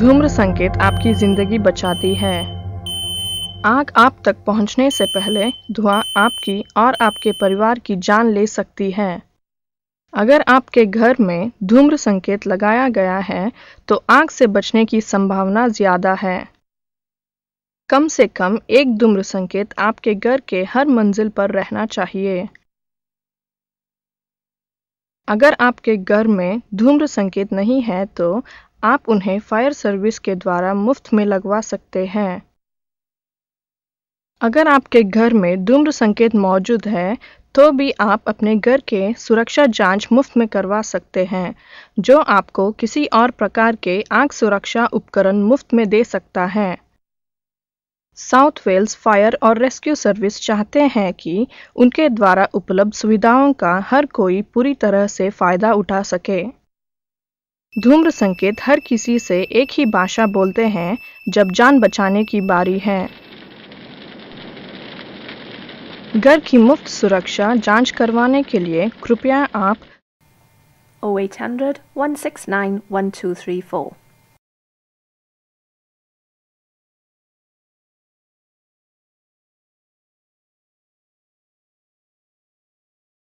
धूम्र संकेत आपकी जिंदगी बचाती है आग आप तक पहुंचने से पहले धुआं आपकी और आपके परिवार की जान ले सकती है अगर आपके घर में धूम्र संकेत लगाया गया है तो आग से बचने की संभावना ज़्यादा है कम से कम एक धूम्र संकेत आपके घर के हर मंजिल पर रहना चाहिए अगर आपके घर में धूम्र संकेत नहीं है तो आप उन्हें फायर सर्विस के द्वारा मुफ्त में लगवा सकते हैं अगर आपके घर में धूम्र संकेत मौजूद है तो भी आप अपने घर के सुरक्षा जांच मुफ्त में करवा सकते हैं जो आपको किसी और प्रकार के आग सुरक्षा उपकरण मुफ्त में दे सकता है साउथ वेल्स फायर और रेस्क्यू सर्विस चाहते हैं कि उनके द्वारा उपलब्ध सुविधाओं का हर कोई पूरी तरह से फ़ायदा उठा सके धूम्र संकेत हर किसी से एक ही भाषा बोलते हैं जब जान बचाने की बारी है घर की मुफ्त सुरक्षा जांच करवाने के लिए कृपया आप 0800 169 1234